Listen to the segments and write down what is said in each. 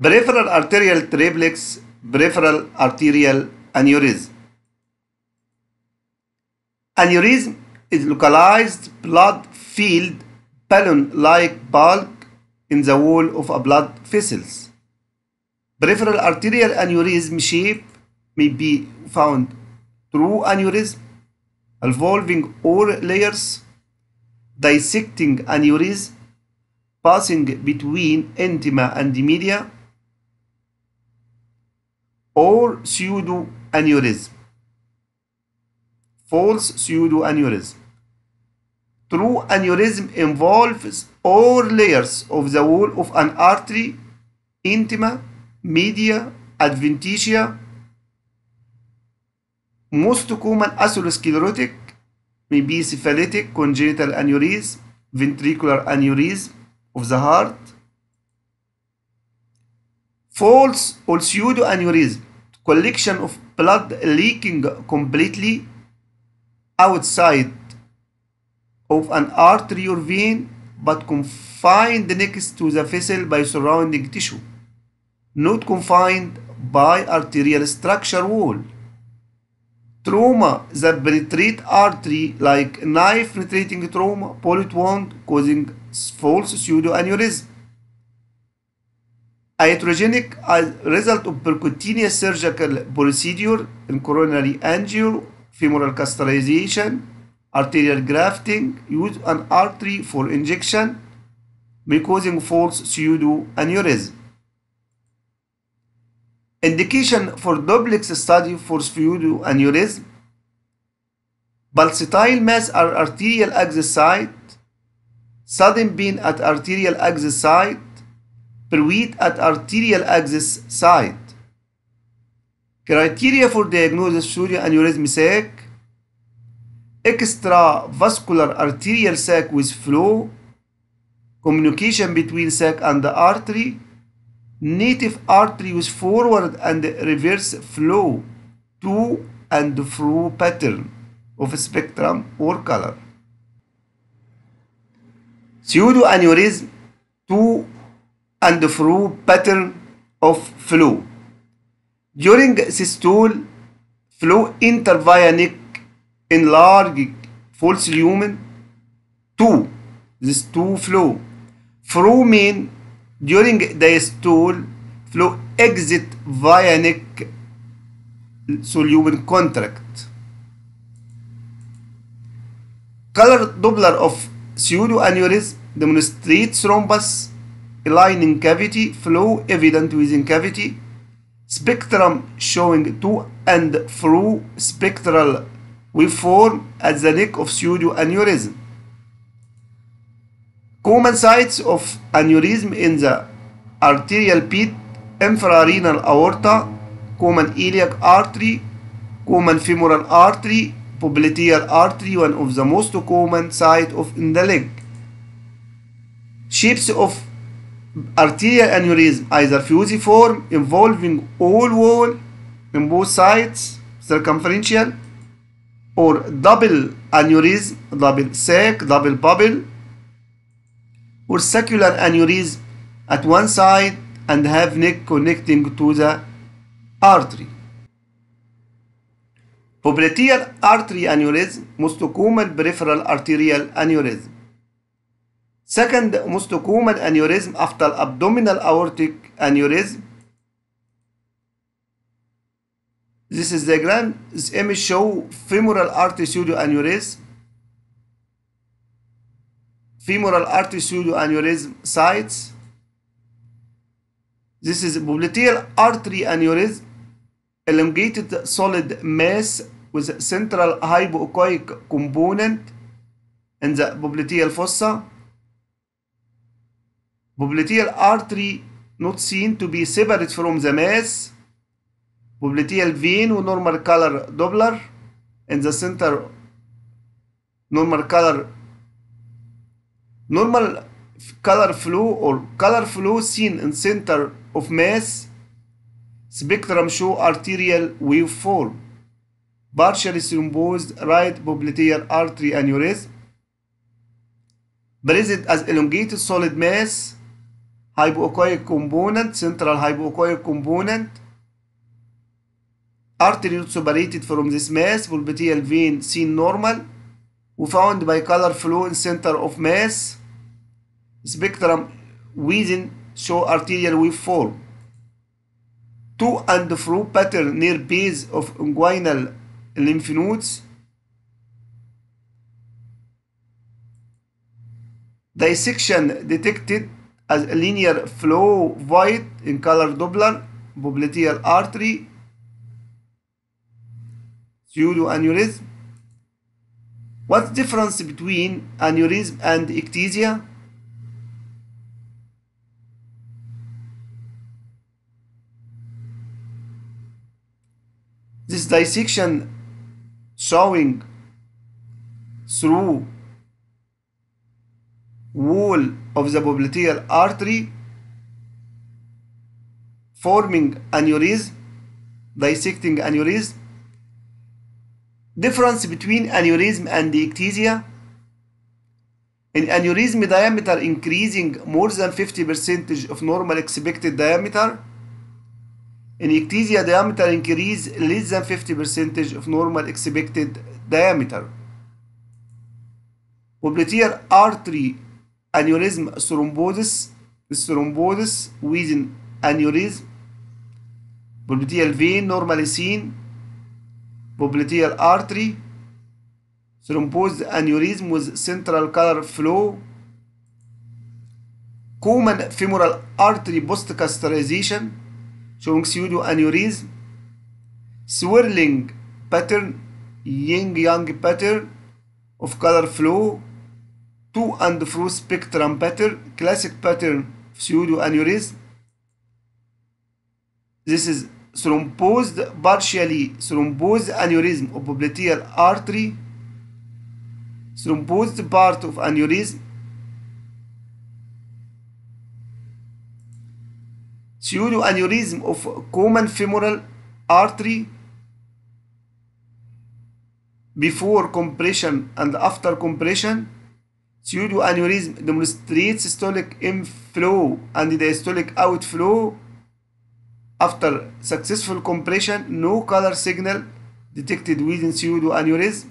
Peripheral arterial triplex, peripheral arterial aneurysm. Aneurysm is localized blood-filled balloon-like bulk in the wall of a blood vessels. Peripheral arterial aneurysm shape may be found through aneurysm, involving all layers, dissecting aneurysm, passing between intima and media, or pseudo aneurysm. False pseudo aneurysm. True aneurysm involves all layers of the wall of an artery, intima, media, adventitia, most common atherosclerotic maybe be cephalitic congenital aneurysm, ventricular aneurysm of the heart, false or pseudo aneurysm collection of blood leaking completely outside of an artery or vein but confined next to the vessel by surrounding tissue, not confined by arterial structure wall. Trauma that penetrate artery like knife penetrating trauma, bullet wound causing false pseudoaneurysm. Iatrogenic as result of percutaneous surgical procedure in coronary angio, femoral cauterization, arterial grafting, use an artery for injection, may causing false pseudoaneurysm. Indication for duplex study for pseudoaneurysm, pulsatile mass at arterial axis site, sudden pain at arterial axis site, Pervit at arterial access site. Criteria for diagnosis Suria aneurysm sac extravascular arterial sac with flow, communication between sac and the artery, native artery with forward and reverse flow to and through pattern of spectrum or color. Pseudoaneurysm 2 and through pattern of flow. During systole, flow enter via neck enlarged false lumen. 2. This 2 flow. Through mean during diastole, flow exit via neck soluble contract. Color doppler of pseudoaneurysm demonstrates thrombus lining cavity, flow evident within cavity, spectrum showing to and through spectral waveform at the neck of pseudoaneurysm. Common sites of aneurysm in the arterial pit, infrarenal aorta, common iliac artery, common femoral artery, popliteal artery, one of the most common site of in the leg. Shapes of arterial aneurysm, either fusiform, involving all wall in both sides, circumferential, or double aneurysm, double sac, double bubble, or circular aneurysm at one side and have neck connecting to the artery. Popliteal artery aneurysm, most common peripheral arterial aneurysm. Second most common aneurysm after abdominal aortic aneurysm. This is the grand. This image show femoral artery pseudo aneurysm. Femoral artery pseudo aneurysm sites. This is popliteal artery aneurysm, elongated solid mass with central hypoechoic component in the popliteal fossa popliteal artery not seen to be separate from the mass, popliteal vein with normal color Doppler, in the center normal color normal color flow or color flow seen in center of mass spectrum show arterial waveform partially thrombosed right popliteal artery aneurysm present as elongated solid mass hypoechoic component, central hypoechoic component. Artery separated from this mass, be vein seen normal, We by color flow in center of mass. Spectrum within show arterial waveform. To and through pattern near base of inguinal lymph nodes. Dissection detected as a linear flow void in color Doppler, popliteal artery, pseudoaneurysm. What's difference between aneurysm and ectasia? This dissection showing through wall of the popliteal artery forming aneurysm, dissecting aneurysm. Difference between aneurysm and ectasia. In aneurysm diameter increasing more than 50% of normal expected diameter. In ectasia diameter increase less than 50% of normal expected diameter. Popliteal artery انيوريزم ثرومبوزس الثرومبوزس ويزن انيوريزم بوبليتيال فين نورماليسين بوبليتيال ارتري ثرومبوز انيوريزم وذ سنترال كالر فلو كومن فيمورال ارتري بوست كاسترايزيشن شونج سيودو انيوريزم سويرلينج باترن يينج يانج باترن اوف كالر فلو to and fro spectrum pattern, classic pattern pseudoaneurysm. This is thrombosed partially thrombosed aneurysm of popliteal artery, thrombosed part of aneurysm, pseudoaneurysm of common femoral artery before compression and after compression pseudo aneurysm demonstrates systolic inflow and diastolic outflow after successful compression no color signal detected within pseudo aneurysm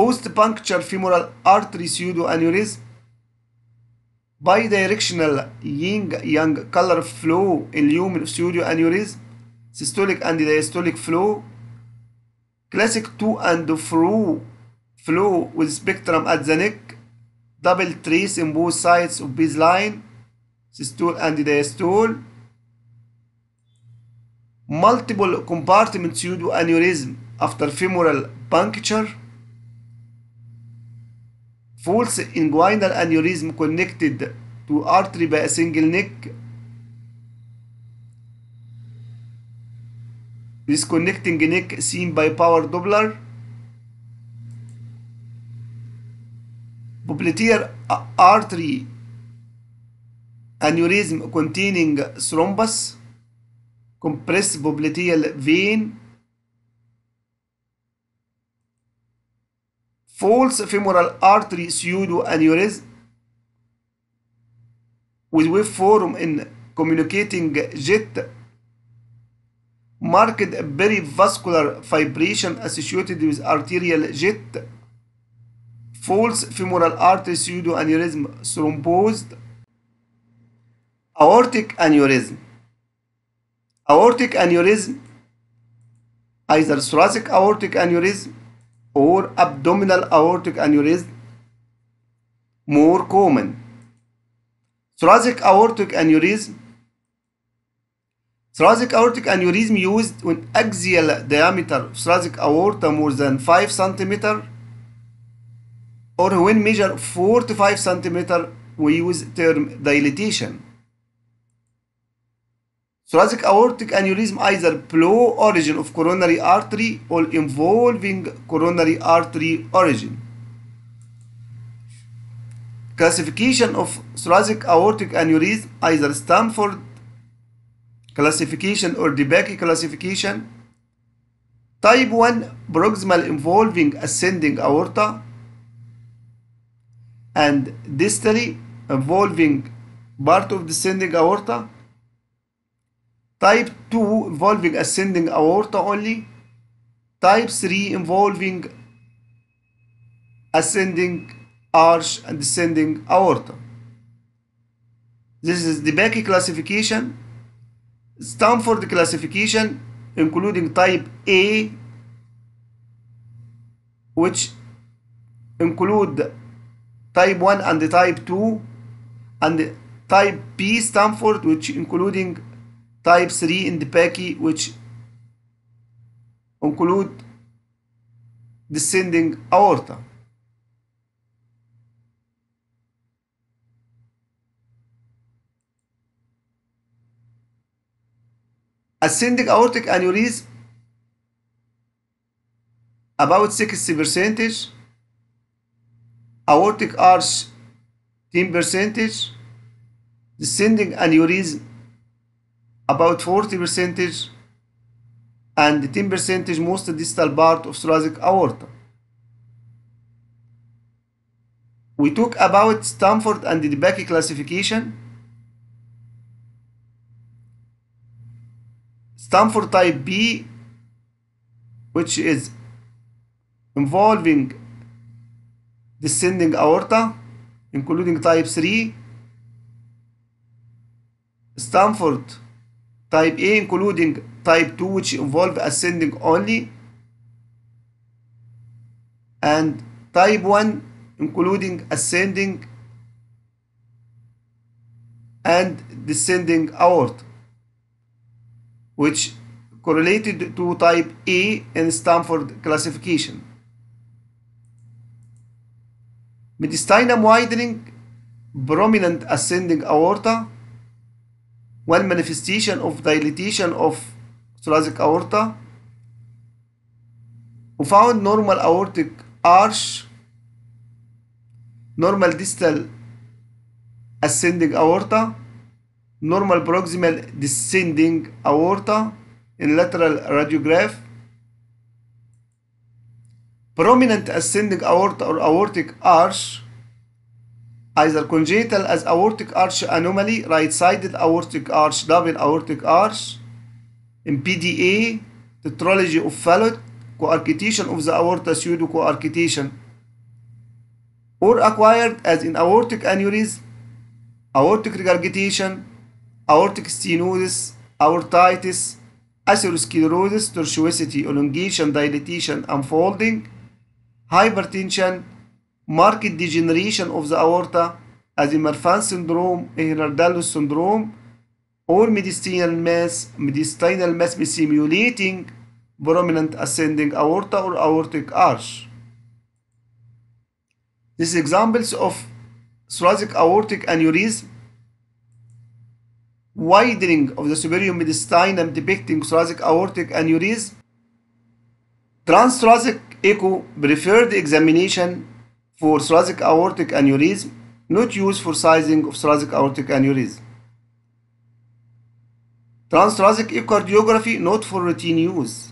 post puncture femoral artery pseudo aneurysm bidirectional Ying yang color flow in lumen pseudo aneurysm systolic and diastolic flow classic to and through flow with spectrum at the neck, double trace in both sides of baseline, systole and diastole, multiple compartment pseudoaneurysm after femoral puncture, false inguinal aneurysm connected to artery by a single neck, disconnecting neck seen by power Doppler, popliteal artery aneurysm containing thrombus, compressed popliteal vein, false femoral artery pseudo aneurysm with waveform in communicating jet marked perivascular vibration associated with arterial jet false femoral artery pseudoaneurysm thrombosed, aortic aneurysm. Aortic aneurysm, either thoracic aortic aneurysm or abdominal aortic aneurysm, more common. Thoracic aortic aneurysm, Thoracic aortic aneurysm used when axial diameter of thoracic aorta more than 5 centimeter or when measure 4 to 5 centimeter we use term dilatation. Thoracic aortic aneurysm either below origin of coronary artery or involving coronary artery origin. Classification of thoracic aortic aneurysm either Stanford classification or Debicki classification. Type 1 proximal involving ascending aorta and distally involving part of descending aorta. Type 2 involving ascending aorta only. Type 3 involving ascending arch and descending aorta. This is the Becky classification. Stanford classification including type A which include type 1 and the type 2 and type B Stanford which including type 3 in the package which include descending aorta. Ascending aortic aneurysm about 60 percentage aortic arch 10 percentage, descending aneurysm about 40 percentage, and 10 percentage most distal part of thoracic aorta. We took about Stanford and the Debakey classification. Stanford type B, which is involving descending aorta, including type 3, Stanford type A, including type 2, which involve ascending only, and type 1, including ascending and descending aorta, which correlated to type A in Stanford classification. Mediastinum widening, prominent ascending aorta, one manifestation of dilatation of thoracic aorta, Found normal aortic arch, normal distal ascending aorta, normal proximal descending aorta in lateral radiograph, Prominent ascending aorta or aortic arch, either congenital as aortic arch anomaly, right-sided aortic arch, double aortic arch, in PDA, tetralogy of fallot, coarctation of the aorta pseudo coarctation, or acquired as in aortic aneurysm, aortic regurgitation, aortic stenosis, aortitis, atherosclerosis, tortuosity, elongation, dilatation, unfolding, hypertension, marked degeneration of the aorta, as in Marfan syndrome, Ehlers-Danlos syndrome, or mediastinal mass, mediastinal mass simulating prominent ascending aorta or aortic arch. These examples of thoracic aortic aneurysm, widening of the superior mediastinum depicting thoracic aortic aneurysm, transthoracic ECHO preferred examination for thoracic aortic aneurysm, not used for sizing of thoracic aortic aneurysm. Transthoracic echocardiography not for routine use.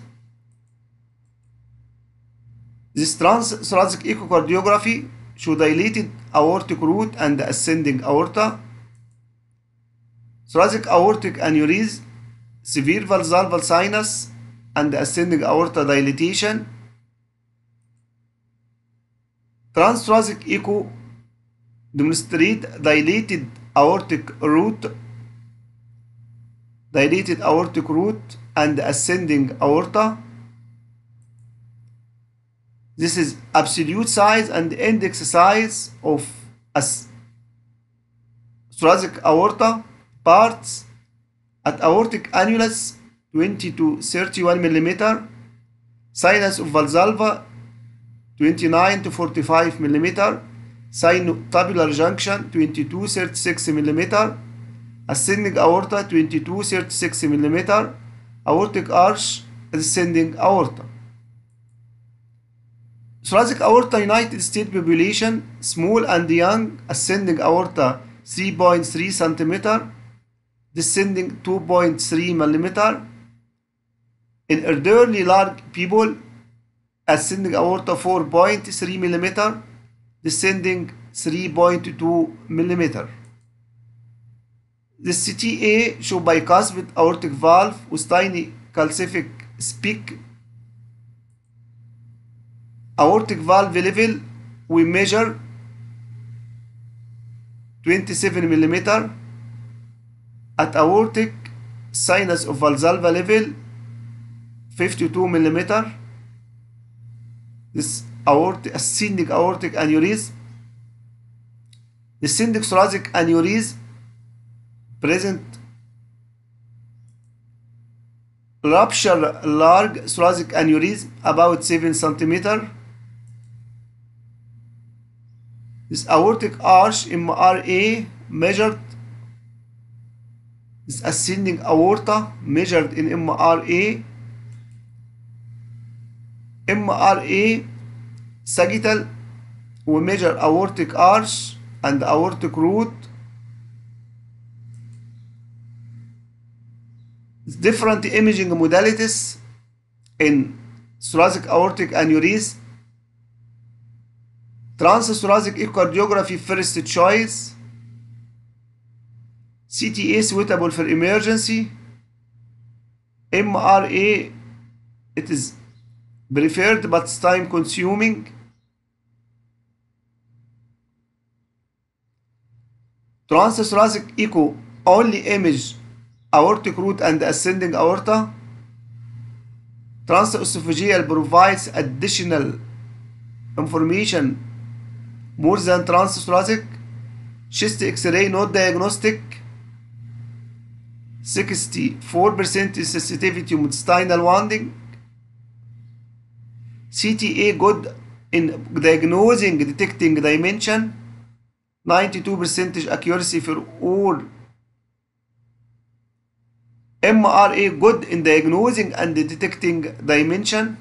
This transthoracic echocardiography should dilated aortic root and ascending aorta, thoracic aortic aneurysm, severe valsalval sinus and ascending aorta dilatation, transthoracic echo demonstrate dilated aortic root dilated aortic root and ascending aorta this is absolute size and index size of as thoracic aorta parts at aortic annulus 20 to 31 millimeter sinus of valsalva 29 to 45 millimeter, sinotabular junction 22 36 millimeter, ascending aorta 22 36 millimeter, aortic arch ascending aorta. Thoracic aorta United States population small and young ascending aorta 3.3 centimeter, descending 2.3 millimeter. In elderly large people ascending aorta 4.3 millimeter, descending 3.2 millimeter. The CTA show bicuspid aortic valve with tiny calcific speak. Aortic valve level we measure 27 millimeter at aortic sinus of valsalva level 52 millimeter this aortic, ascending aortic aneurysm, ascending thoracic aneurysm present rupture large thoracic aneurysm about 7 centimeter. This aortic arch MRA measured this ascending aorta measured in MRA MRA, sagittal, we measure aortic arch and aortic root different imaging modalities in thoracic aortic aneurysm transthoracic echocardiography first choice CTA suitable for emergency MRA it is preferred but time consuming. Transthoracic echo only image aortic root and ascending aorta. Transesophageal provides additional information more than transthoracic. Chest X-ray not diagnostic. 64% sensitivity with sternal wounding. CTA good in diagnosing, detecting dimension, 92% accuracy for all. MRA good in diagnosing and detecting dimension.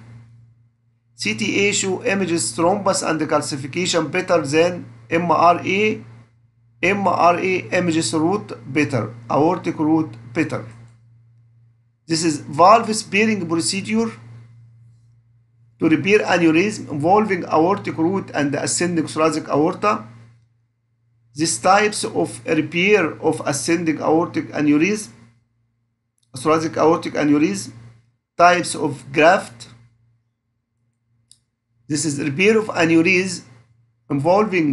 CTA show images thrombus and calcification better than MRA. MRA images root better, aortic root better. This is valve sparing procedure to repair aneurysm involving aortic root and ascending thoracic aorta. These types of repair of ascending aortic aneurysm, thoracic aortic aneurysm, types of graft. This is repair of aneurysm involving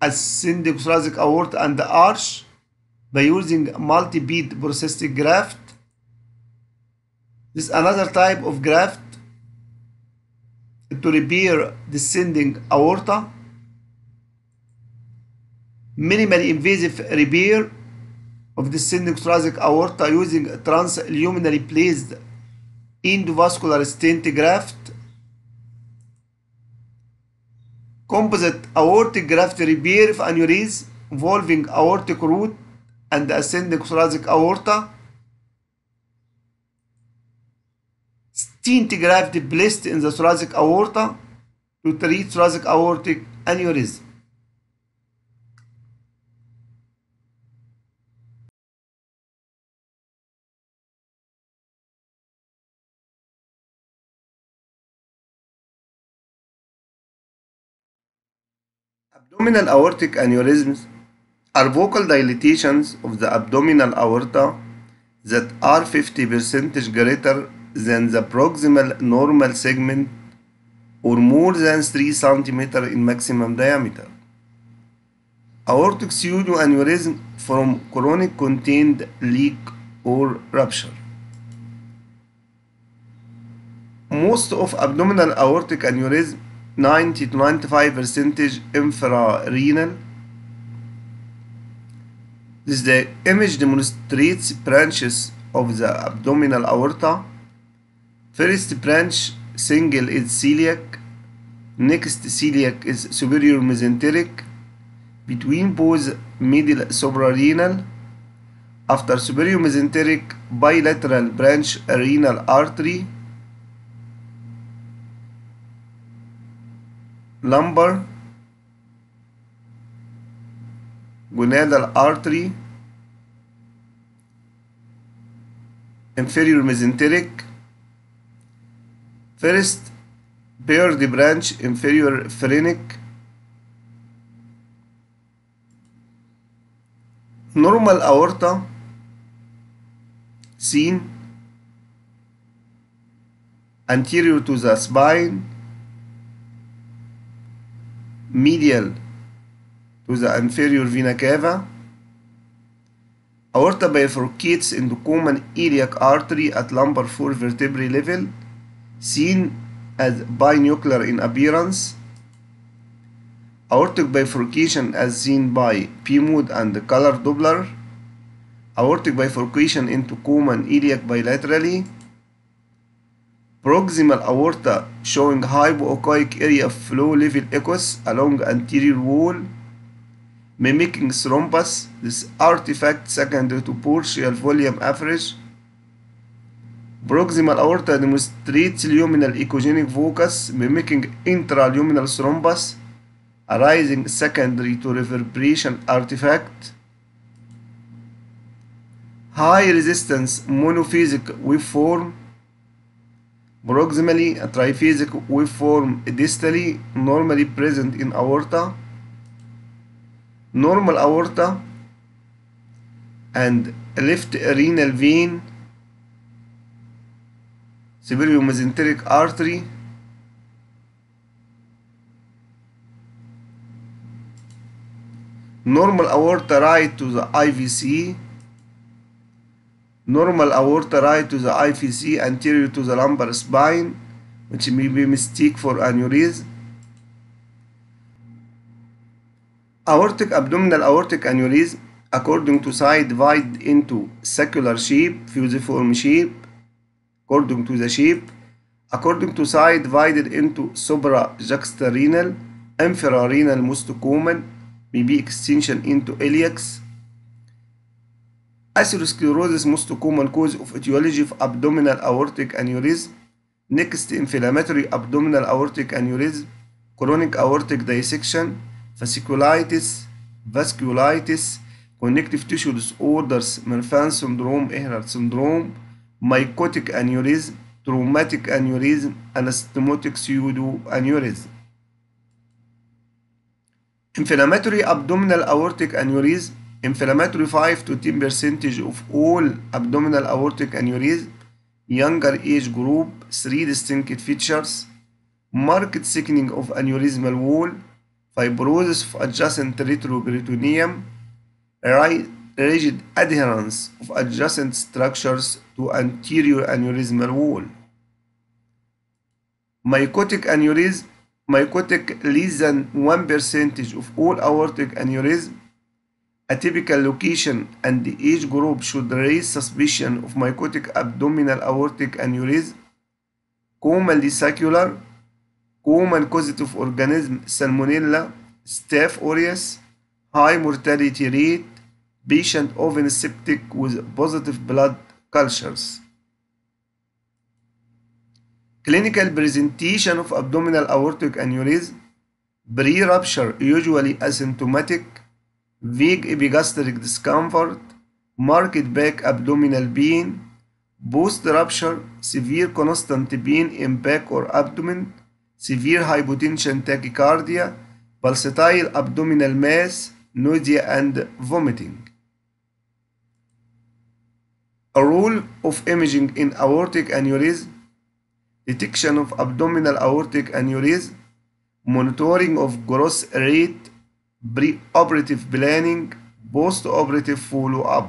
ascending thoracic aorta and the arch by using multi-bead prosthetic graft. This is another type of graft to repair descending aorta, minimally invasive repair of descending thoracic aorta using transluminally placed endovascular stent graft, composite aortic graft repair of aneurysm involving aortic root and ascending thoracic aorta, stent placed in the thoracic aorta to treat thoracic aortic aneurysm. Abdominal aortic aneurysms are vocal dilatations of the abdominal aorta that are 50% greater than the proximal normal segment or more than 3 cm in maximum diameter. Aortic pseudoaneurysm from chronic contained leak or rupture. Most of abdominal aortic aneurysm 90 to 95% infrarenal. This the image demonstrates branches of the abdominal aorta First branch single is celiac, next celiac is superior mesenteric, between both middle suprarenal, after superior mesenteric bilateral branch renal artery, lumbar, gonadal artery, inferior mesenteric, First, pair the branch inferior phrenic normal aorta seen anterior to the spine medial to the inferior vena cava aorta bifurcates into common iliac artery at lumbar 4 vertebrae level seen as binuclear in appearance, aortic bifurcation as seen by P-mode and the color Doppler, aortic bifurcation into Coleman iliac bilaterally, proximal aorta showing hypoochoic area of flow level echoes along anterior wall, mimicking thrombus, this artifact secondary to partial volume average, Proximal aorta demonstrates luminal echogenic focus mimicking intraluminal thrombus arising secondary to reverberation artifact. High resistance monophasic waveform proximally a triphasic waveform distally normally present in aorta normal aorta and left renal vein superior mesenteric artery normal aorta right to the IVC normal aorta right to the IVC anterior to the lumbar spine which may be mistake for aneurysm aortic abdominal aortic aneurysm according to side divide into circular shape fusiform shape According to the shape, according to size, divided into supra-juxtarenal, infrarenal most common, may be extension into iliacs. Atherosclerosis most common cause of etiology of abdominal aortic aneurysm. Next, inflammatory abdominal aortic aneurysm, chronic aortic dissection, fasciculitis, vasculitis, connective tissue disorders, Marfan syndrome, Ehlers syndrome, mycotic aneurysm, traumatic aneurysm, anastomotic pseudoaneurysm. Inflammatory abdominal aortic aneurysm, inflammatory 5 to 10 percentage of all abdominal aortic aneurysm, younger age group, three distinct features, marked thickening of aneurysmal wall, fibrosis of adjacent retroperitoneum, right rigid adherence of adjacent structures to anterior aneurysmal wall. Mycotic aneurysm, mycotic less than 1% of all aortic aneurysm, a typical location and the age group should raise suspicion of mycotic abdominal aortic aneurysm, commonly circular, common causative organism salmonella, staph aureus, high mortality rate, Patient often septic with positive blood cultures. Clinical presentation of abdominal aortic aneurysm, pre-rupture usually asymptomatic, vague epigastric discomfort, marked back abdominal pain, post-rupture severe constant pain in back or abdomen, severe hypotension tachycardia, pulsatile abdominal mass, nausea and vomiting. A role of imaging in aortic aneurysm, detection of abdominal aortic aneurysm, monitoring of growth rate, preoperative planning, postoperative follow-up.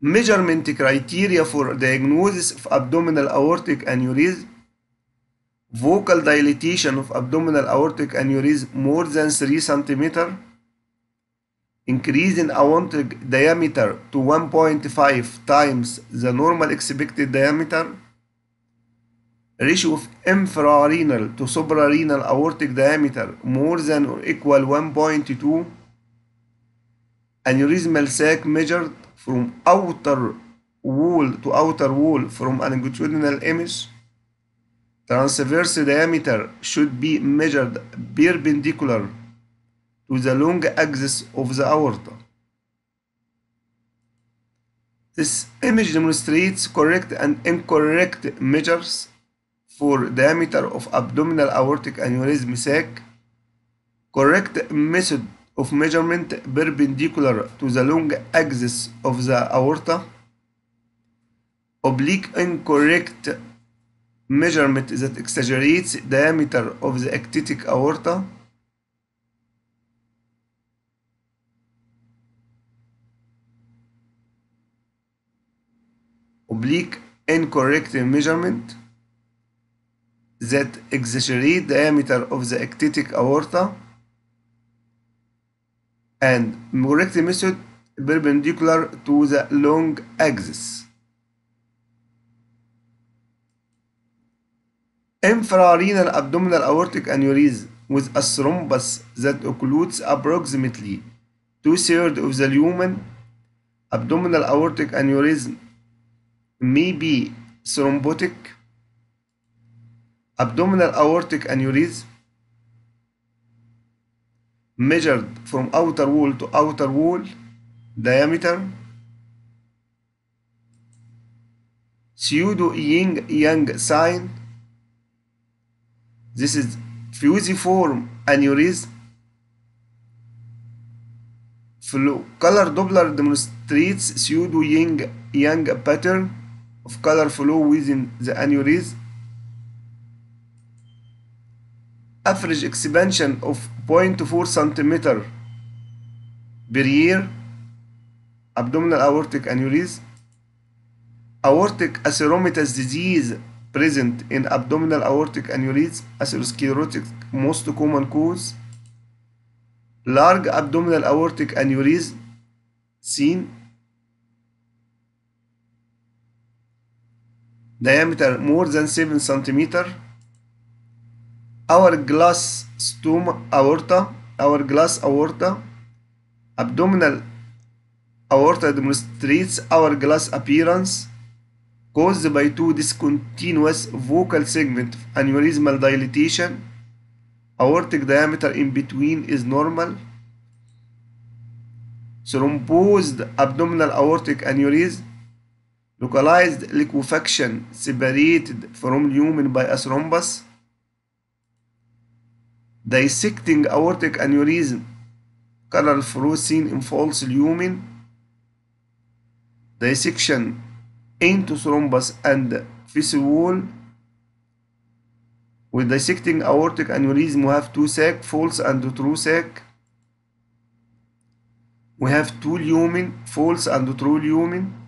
Measurement criteria for diagnosis of abdominal aortic aneurysm, vocal dilatation of abdominal aortic aneurysm more than 3 centimeter Increasing aortic diameter to 1.5 times the normal expected diameter, ratio of infrarenal to suprarenal aortic diameter more than or equal 1.2, aneurysmal sac measured from outer wall to outer wall from longitudinal image, transverse diameter should be measured perpendicular to the long axis of the aorta. This image demonstrates correct and incorrect measures for diameter of abdominal aortic aneurysm sac. Correct method of measurement perpendicular to the long axis of the aorta. Oblique incorrect measurement that exaggerates diameter of the ectatic aorta. oblique incorrect measurement that exaggerate diameter of the ectatic aorta and correct method perpendicular to the long axis. Infrarenal abdominal aortic aneurysm with a thrombus that occludes approximately two-thirds of the lumen. Abdominal aortic aneurysm Maybe thrombotic, abdominal aortic aneurysm, measured from outer wall to outer wall diameter, pseudo ying yang sign. This is fusiform aneurysm. flow Color Doppler demonstrates pseudo ying yang pattern of color flow within the aneurysm, average expansion of 0.4 centimeter per year, abdominal aortic aneurysm, aortic atherosclerosis disease present in abdominal aortic aneurysm, atherosclerotic most common cause, large abdominal aortic aneurysm seen diameter more than 7 cm Our glass stoma aorta, our glass aorta, abdominal aorta demonstrates our glass appearance caused by two discontinuous vocal segment aneurysmal dilatation. Aortic diameter in between is normal. Thrombosed abdominal aortic aneurysm localized liquefaction separated from lumen by a thrombus, dissecting aortic aneurysm, color fluorescein in false lumen, dissection into thrombus and wall with dissecting aortic aneurysm, we have two sac, false and true sac. We have two lumen, false and true lumen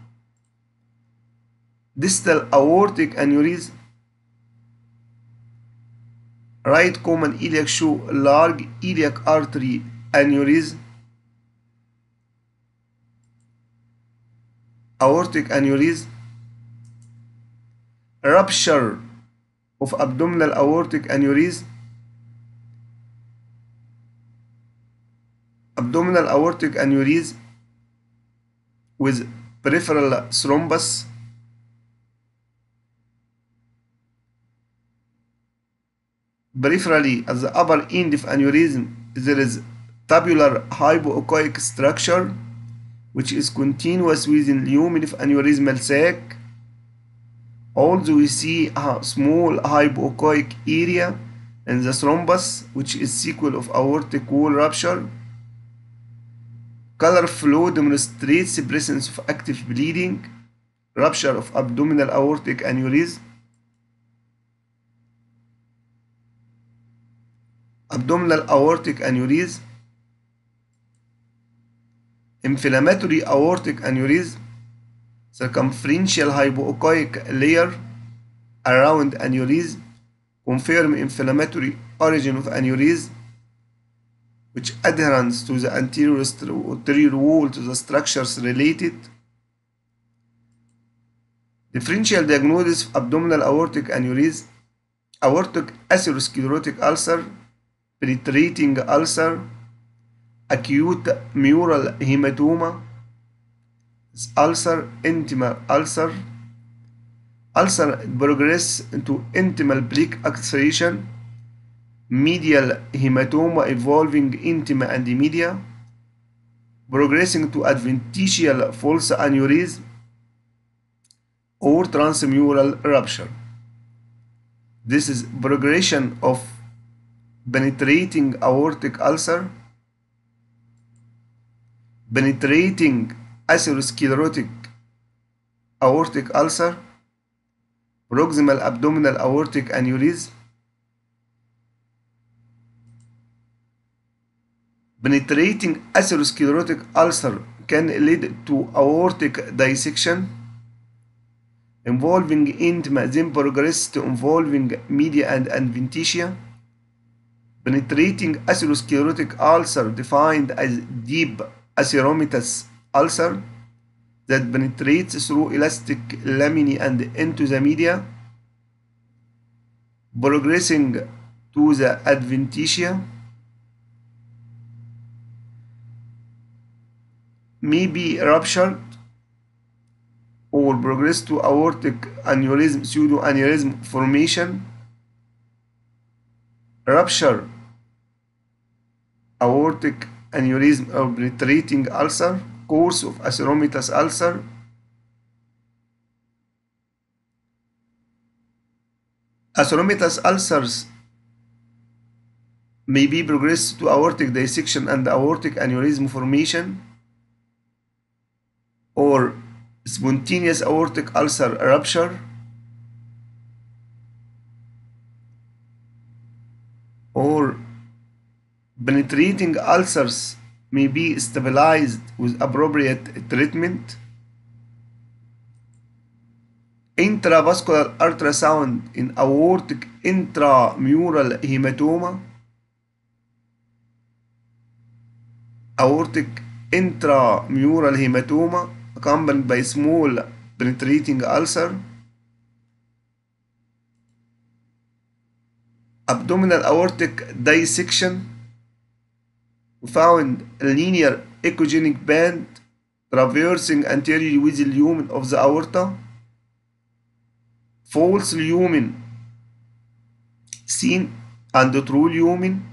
distal aortic aneurysm, right common iliac shoe, large iliac artery aneurysm, aortic aneurysm, rupture of abdominal aortic aneurysm, abdominal aortic aneurysm with peripheral thrombus, peripherally at the upper end of aneurysm, there is tubular hypoochoic structure which is continuous within lumen of aneurysmal sac. Also we see a small hypoochoic area in the thrombus which is sequel of aortic wall rupture. Color flow demonstrates the presence of active bleeding, rupture of abdominal aortic aneurysm, abdominal aortic aneurysm, inflammatory aortic aneurysm, circumferential hypoechoic layer around aneurysm, confirm inflammatory origin of aneurysm, which adherence to the anterior anterior wall to the structures related. Differential diagnosis of abdominal aortic aneurysm, aortic atherosclerotic ulcer, penetrating ulcer, acute mural hematoma, ulcer, intimal ulcer, ulcer progress to intimal plaque ulceration, medial hematoma evolving intima and media, progressing to adventitial false aneurysm or transmural rupture. This is progression of penetrating aortic ulcer, penetrating atherosclerotic aortic ulcer, proximal abdominal aortic aneurysm, penetrating atherosclerotic ulcer can lead to aortic dissection involving intima then progress to involving media and adventitia penetrating atherosclerotic ulcer defined as deep atheromatous ulcer that penetrates through elastic laminae and into the media, progressing to the adventitia, may be ruptured or progress to aortic aneurysm, pseudoaneurysm formation, rupture aortic aneurysm obliterating ulcer, course of aceromatous ulcer, Aceromatous ulcers may be progressed to aortic dissection and aortic aneurysm formation or spontaneous aortic ulcer rupture Penetrating ulcers may be stabilized with appropriate treatment. Intravascular ultrasound in aortic intramural hematoma. Aortic intramural hematoma accompanied by small penetrating ulcer. Abdominal aortic dissection we found a linear echogenic band traversing anteriorly with the lumen of the aorta. False lumen seen and the true lumen.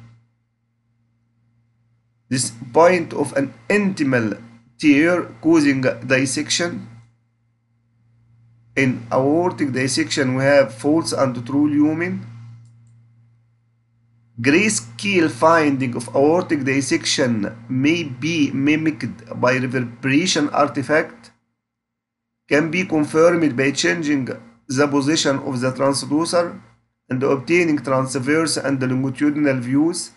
This point of an intimal tear causing dissection. In aortic dissection we have false and true lumen. Grayscale finding of aortic dissection may be mimicked by reverberation artifact can be confirmed by changing the position of the transducer and obtaining transverse and longitudinal views.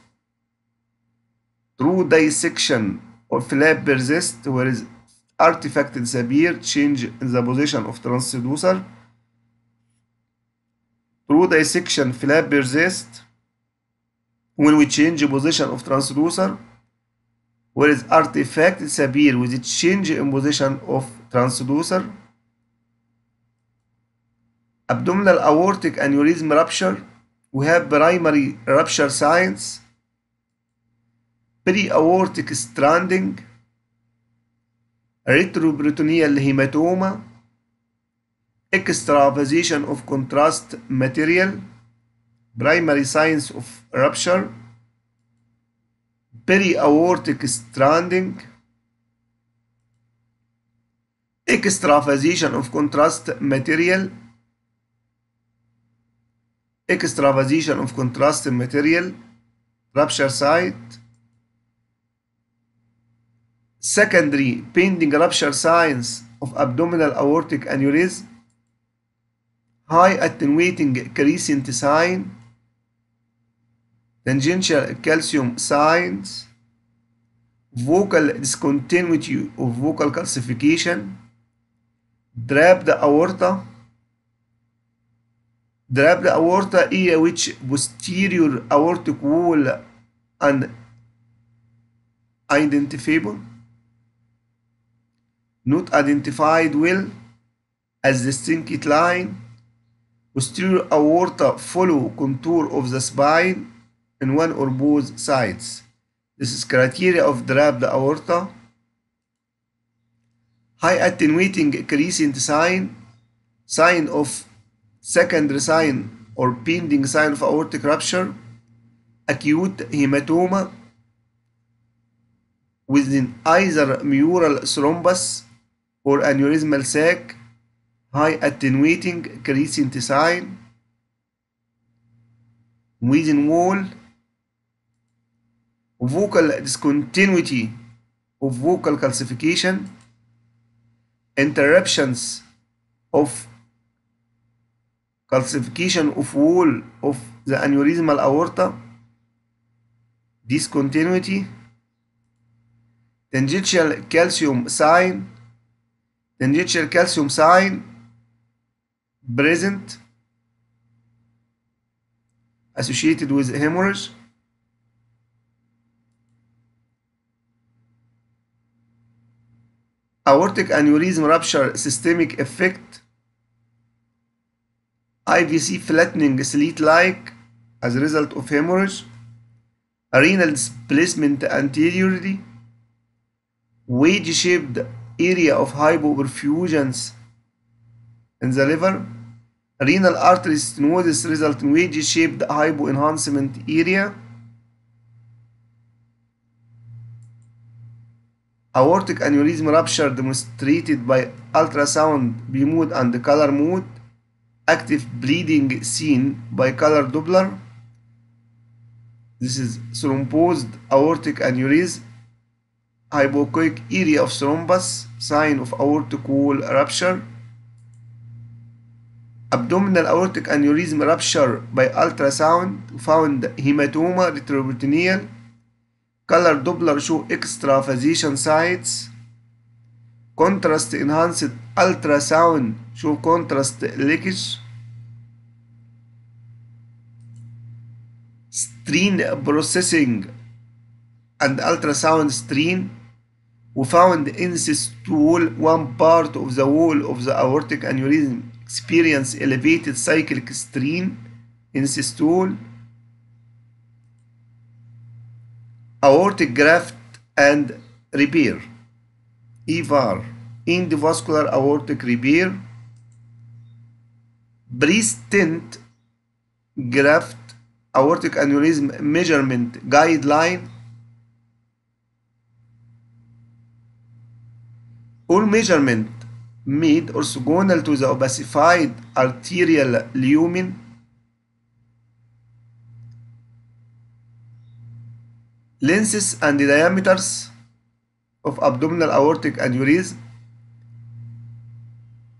through dissection of flap persists where is artifact severe change in the position of transducer. through dissection flap persists when we change the position of transducer where is artifact it's with the change in position of transducer abdominal aortic aneurysm rupture we have primary rupture signs pre-aortic stranding retroperitoneal hematoma extravasation of contrast material primary signs of rupture, periaortic stranding, extravasation of contrast material, extravasation of contrast material, rupture site, secondary pending rupture signs of abdominal aortic aneurysm, high attenuating crescent sign, tangential calcium signs, vocal discontinuity of vocal calcification, the aorta, the aorta area which posterior aortic wall and identifiable, not identified well as distinct line, posterior aorta follow contour of the spine in one or both sides. This is criteria of drape the aorta. High attenuating crescent sign, sign of secondary sign or pending sign of aortic rupture, acute hematoma within either mural thrombus or aneurysmal sac, high attenuating crescent sign, within wall, vocal discontinuity of vocal calcification, interruptions of calcification of wall of the aneurysmal aorta, discontinuity, tangential calcium sign, tangential calcium sign present associated with hemorrhage aortic aneurysm rupture systemic effect IVC flattening slit-like as a result of hemorrhage renal displacement anteriorly wedge-shaped area of hypoperfusions in the liver renal artery stenosis result in wedge-shaped hypoenhancement area Aortic aneurysm rupture demonstrated by ultrasound B-mode and color mode. Active bleeding seen by color Doppler. This is thrombosed aortic aneurysm. Hypochoic area of thrombus, sign of aortic wall rupture. Abdominal aortic aneurysm rupture by ultrasound, found hematoma retroperitoneal Color Doppler show extra position sites. Contrast enhanced ultrasound show contrast leakage. Stream processing and ultrasound stream. We found in this tool one part of the wall of the aortic aneurysm experience elevated cyclic stream in this tool. aortic graft and repair, EVAR, endovascular aortic repair, pre-stent graft aortic aneurysm measurement guideline. All measurement made orthogonal to the obesified arterial lumen lenses and the diameters of abdominal aortic aneurysm.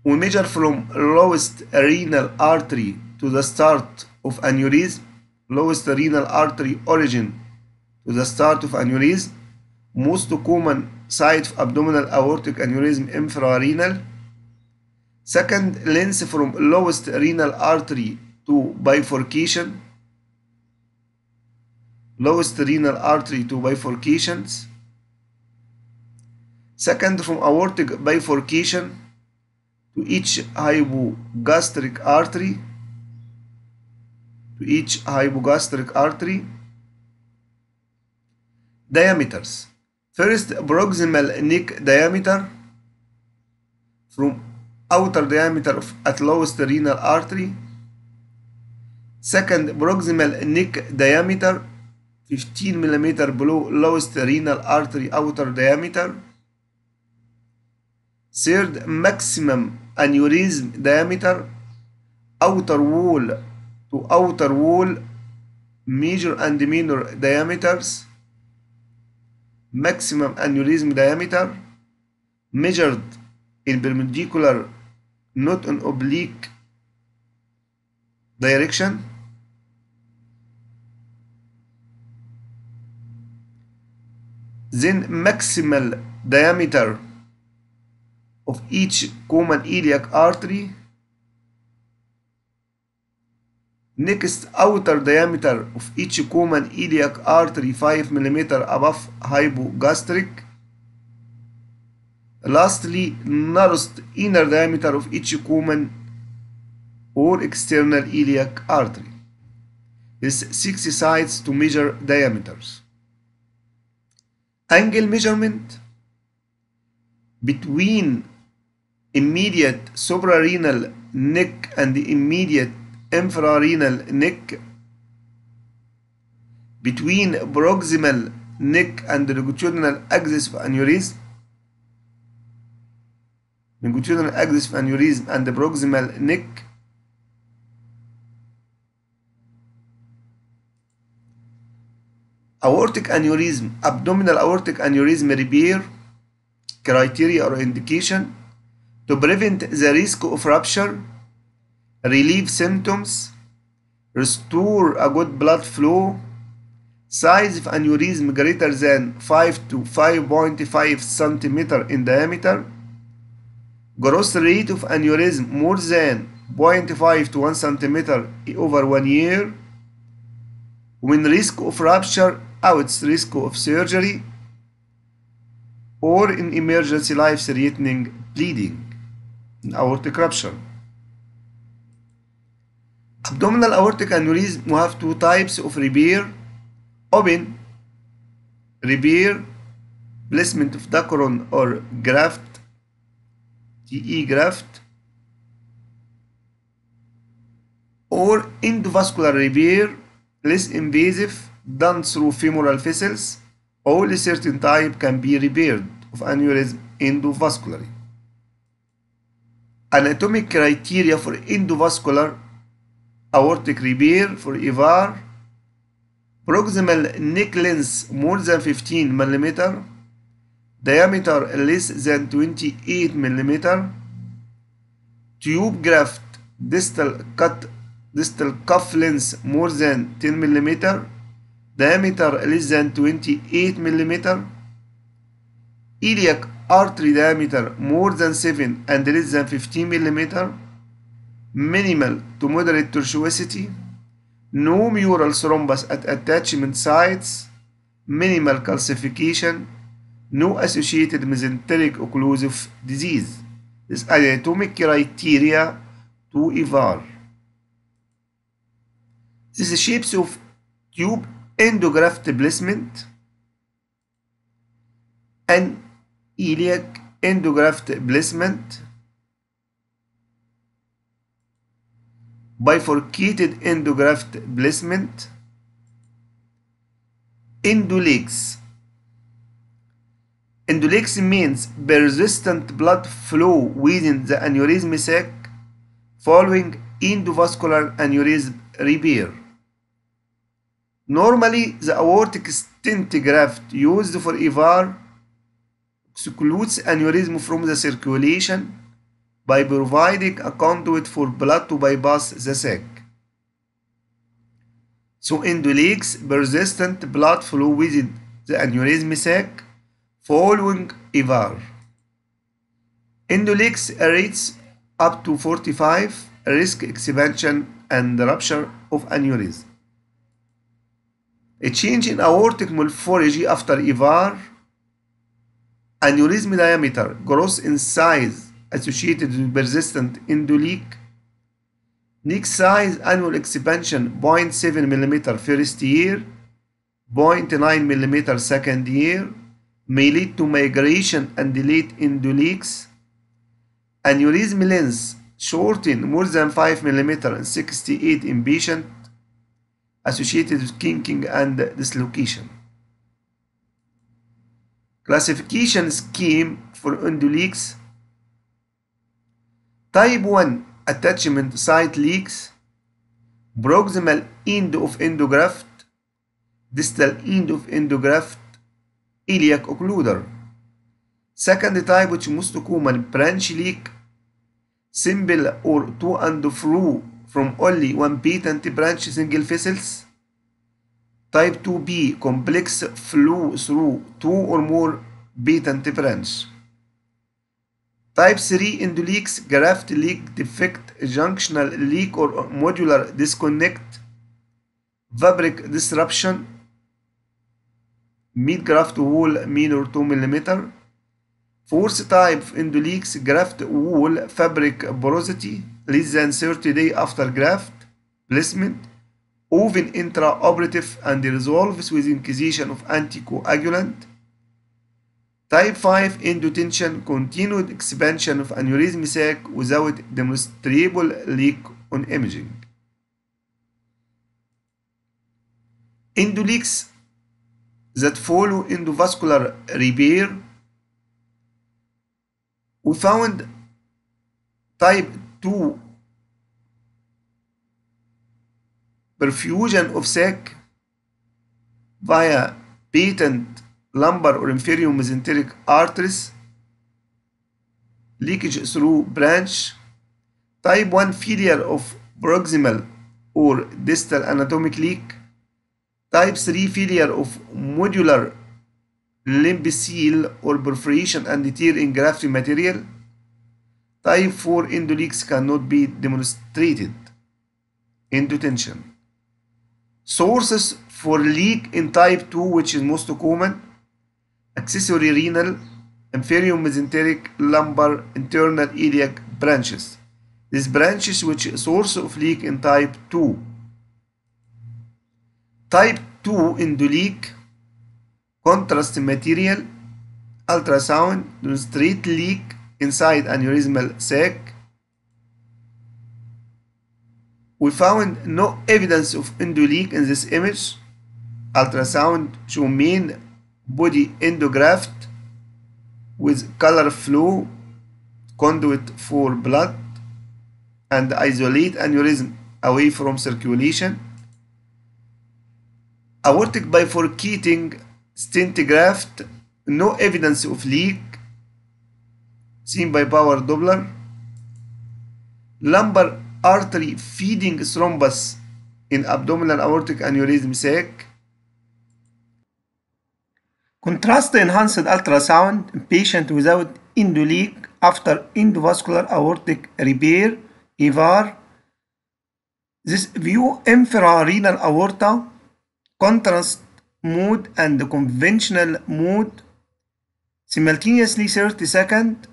We measure from lowest renal artery to the start of aneurysm, lowest renal artery origin to the start of aneurysm, most common site of abdominal aortic aneurysm infrarenal. Second, length from lowest renal artery to bifurcation lowest renal artery to bifurcations. Second, from aortic bifurcation to each hypogastric artery. To each hypogastric artery. Diameters. First, proximal neck diameter from outer diameter of at lowest renal artery. Second, proximal neck diameter 15 millimeter below lowest renal artery outer diameter. Third, maximum aneurysm diameter, outer wall to outer wall, major and minor diameters, maximum aneurysm diameter, measured in perpendicular, not an oblique direction. then maximal diameter of each common iliac artery next outer diameter of each common iliac artery 5 mm above hypogastric lastly narrowest inner diameter of each common or external iliac artery is 60 sides to measure diameters angle measurement between immediate suprarenal neck and the immediate infrarenal neck between proximal neck and longitudinal axis of aneurysm longitudinal axis of aneurysm and the proximal neck aortic aneurysm, abdominal aortic aneurysm repair criteria or indication to prevent the risk of rupture, relieve symptoms, restore a good blood flow, size of aneurysm greater than 5 to 5.5 centimeter in diameter, growth rate of aneurysm more than 0.5 to 1 centimeter over one year, when risk of rupture how oh, its risk of surgery or in emergency life-threatening bleeding in aortic rupture. Abdominal aortic aneurysm we have two types of repair open repair placement of dacron or graft TE graft or endovascular repair less invasive done through femoral vessels, only certain type can be repaired of aneurysm endovascularly. Anatomic criteria for endovascular aortic repair for EVAR proximal neck length more than 15 mm diameter less than 28 mm tube graft distal cut distal cuff length more than 10 mm diameter less than 28 millimeter iliac artery diameter more than 7 and less than 15 millimeter minimal to moderate tortuosity no mural thrombus at attachment sites minimal calcification no associated mesenteric occlusive disease These are anatomic criteria to evar this is shapes of tube endograft placement and iliac endograft placement bifurcated endograft placement endoleaks endoleaks means persistent blood flow within the aneurysm sac following endovascular aneurysm repair Normally, the aortic stent graft used for EVAR excludes aneurysm from the circulation by providing a conduit for blood to bypass the sac. So leaks, persistent blood flow within the aneurysm sac following EVAR. Indulics rates up to 45 risk expansion and rupture of aneurysm. A change in aortic morphology after EVAR, aneurysm diameter, growth in size associated with persistent endoleak, neck size annual expansion 0.7 mm first year, 0.9 mm second year, may lead to migration and delayed endoleaks. Aneurysm length shortened more than 5 mm in 68 in patient associated with kinking and dislocation. Classification scheme for unduliques. Type 1 attachment site leaks, proximal end of endograft, distal end of endograft, iliac occluder. Second type which most common branch leak, simple or to and through from only one patent branch single vessels. Type 2B complex flow through two or more patent branch. Type 3 endoleaks, graft leak defect, junctional leak or modular disconnect, fabric disruption, mid graft wall minor 2 mm. Fourth type endoleaks, graft wall fabric porosity, less than 30 days after graft placement, often intraoperative and resolves with incision of anticoagulant. Type 5 endotension continued expansion of aneurysm sac without demonstrable leak on imaging. Endoleaks that follow endovascular repair. We found type to perfusion of sac via patent lumbar or inferior mesenteric arteries, leakage through branch, type 1 failure of proximal or distal anatomic leak, type 3 failure of modular limb seal or perforation and tear in grafting material, Type 4 endoleaks cannot be demonstrated. Endotension. Sources for leak in type 2, which is most common, accessory renal, inferior mesenteric, lumbar, internal iliac branches. These branches which are source of leak in type 2. Type 2 endoleak, contrast material, ultrasound, demonstrate leak, inside aneurysmal sac, we found no evidence of endoleak in this image. Ultrasound show mean body endograft with color flow, conduit for blood, and isolate aneurysm away from circulation. Aortic bifurcating stent graft, no evidence of leak seen by power Doppler. Lumbar artery feeding thrombus in abdominal aortic aneurysm sac. Contrast enhanced ultrasound in patient without endoleak after endovascular aortic repair, EVAR. This view infrarenal aorta, contrast mode and conventional mode simultaneously seconds.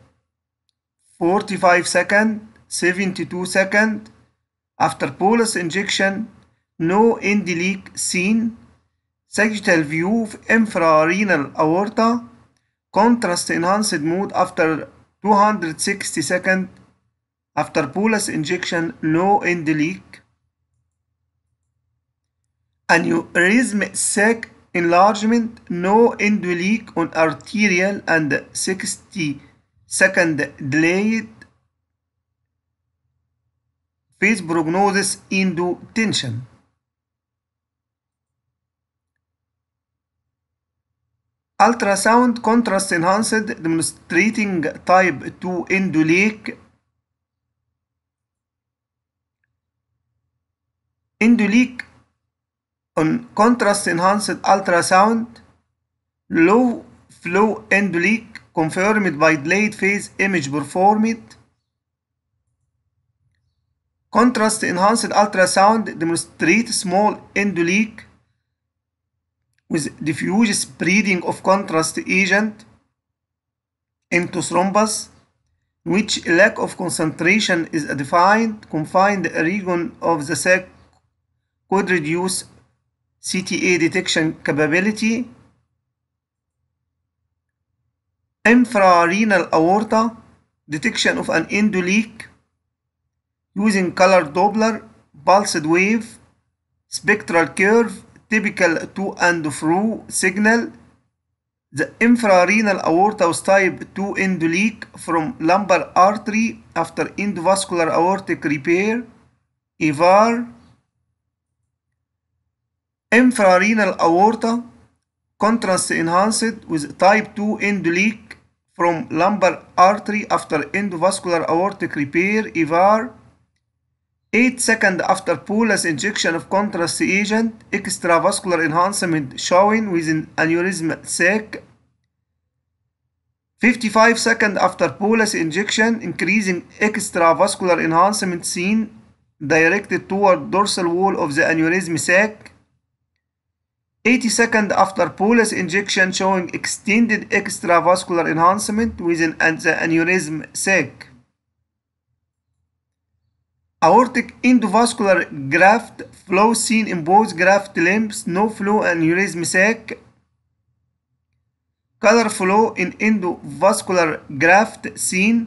45 second, 72 second. After bolus injection, no end leak seen. Sagittal view of infrarenal aorta. Contrast enhanced mode after 260 second. After bolus injection, no end leak. Aneurysm sac enlargement, no end leak on arterial and 60 Second, delayed phase prognosis into tension. Ultrasound contrast enhanced demonstrating type 2 endolake endolake on contrast enhanced ultrasound low flow endolake confirmed by delayed phase image performed. Contrast enhanced ultrasound demonstrates small endoleak with diffuse spreading of contrast agent into thrombus, which lack of concentration is a defined confined region of the sac could reduce CTA detection capability infrarenal aorta, detection of an endo leak using color Doppler, pulsed wave, spectral curve, typical to and through signal, the infrarenal aorta was type 2 endo leak from lumbar artery after endovascular aortic repair, EVAR, infrarenal aorta, contrast enhanced with type 2 endo leak from lumbar artery after endovascular aortic repair EVAR 8 seconds after bolus injection of contrast agent extravascular enhancement showing with an aneurysm sac 55 seconds after bolus injection increasing extravascular enhancement seen directed toward dorsal wall of the aneurysm sac 80 seconds after bolus injection showing extended extravascular enhancement within the aneurysm sac. Aortic endovascular graft flow seen in both graft limbs, no flow aneurysm sac. Color flow in endovascular graft seen.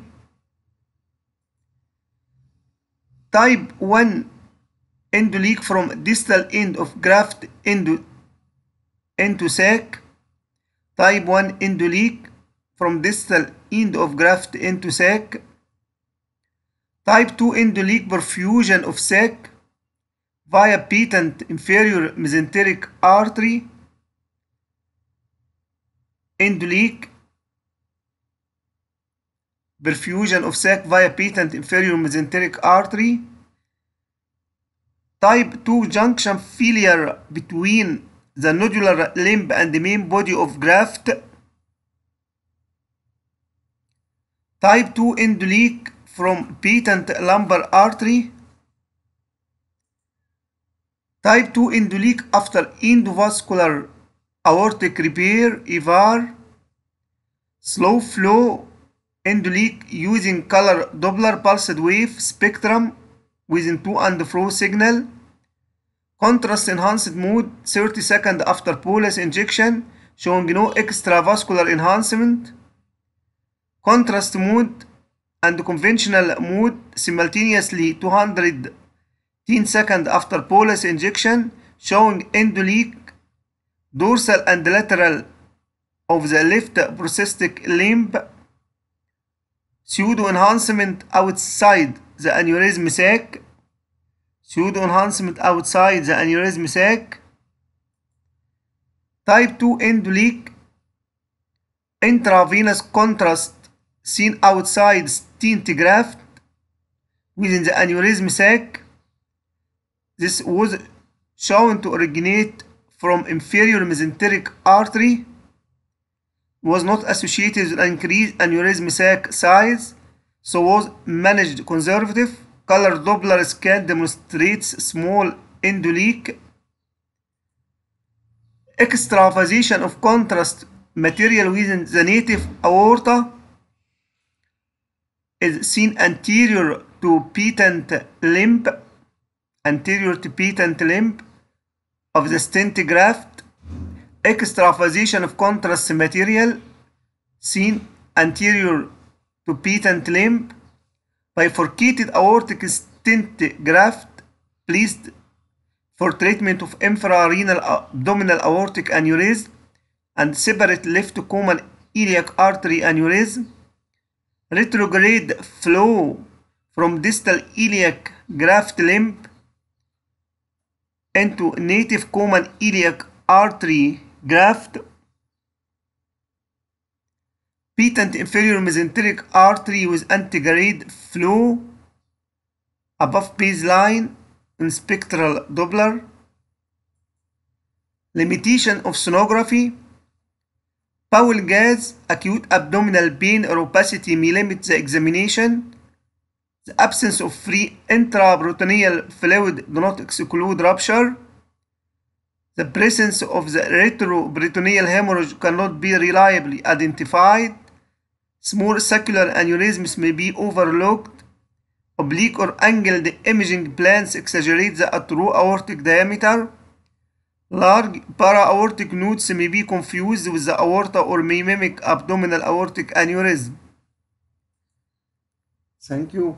Type 1 endoleak from distal end of graft endothelium into sac, type 1 endoleak from distal end of graft into sac, type 2 endoleak perfusion of sac via patent inferior mesenteric artery, endoleak perfusion of sac via patent inferior mesenteric artery, type 2 junction failure between the nodular limb and main body of graft. Type 2 endoleak from patent lumbar artery. Type 2 endoleak after endovascular aortic repair, EVAR. Slow flow endoleak using color Doppler pulsed wave spectrum within two and fro signal. Contrast enhanced mood 30 seconds after bolus injection showing no extravascular enhancement. Contrast mood and conventional mood simultaneously 210 seconds after bolus injection showing endoleak dorsal and lateral of the left prosthetic limb pseudo enhancement outside the aneurysm sac pseudo enhancement outside the aneurysm sac. Type 2 endoleak, intravenous contrast seen outside stent graft within the aneurysm sac. This was shown to originate from inferior mesenteric artery, was not associated with increased aneurysm sac size, so was managed conservative color Doppler scan demonstrates small endolic extravasation of contrast material within the native aorta is seen anterior to patent limb anterior to patent limb of the stent graft extravasation of contrast material seen anterior to patent limb bifurcated aortic stent graft placed for treatment of infrarenal uh, abdominal aortic aneurysm and separate left common iliac artery aneurysm, retrograde flow from distal iliac graft limb into native common iliac artery graft Patent inferior mesenteric artery with anti-grade flow above baseline in spectral Doppler. Limitation of sonography. Bowel gas, acute abdominal pain or opacity may limit the examination. The absence of free intraperitoneal fluid do not exclude rupture. The presence of the retroperitoneal hemorrhage cannot be reliably identified. Small circular aneurysms may be overlooked. Oblique or angled imaging plans exaggerate the true aortic diameter. Large para-aortic nodes may be confused with the aorta or may mimic abdominal aortic aneurysm. Thank you.